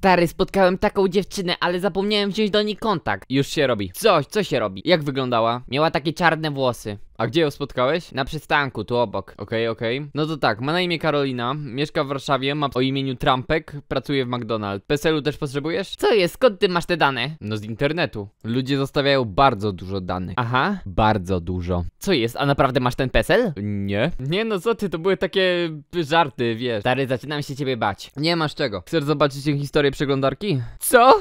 Stary, spotkałem taką dziewczynę, ale zapomniałem wziąć do niej kontakt. Już się robi. Coś, co się robi? Jak wyglądała? Miała takie czarne włosy. A gdzie ją spotkałeś? Na przystanku, tu obok. Okej, okay, okej. Okay. No to tak, ma na imię Karolina, mieszka w Warszawie, ma o imieniu Trumpek, pracuje w McDonald's. Peselu też potrzebujesz? Co jest? Skąd ty masz te dane? No z internetu. Ludzie zostawiają bardzo dużo danych. Aha. Bardzo dużo. Co jest? A naprawdę masz ten PESEL? Nie. Nie no co ty, to były takie żarty, wiesz. Stary, zaczynam się ciebie bać. Nie masz czego. Chcesz zobaczyć historię przeglądarki? Co?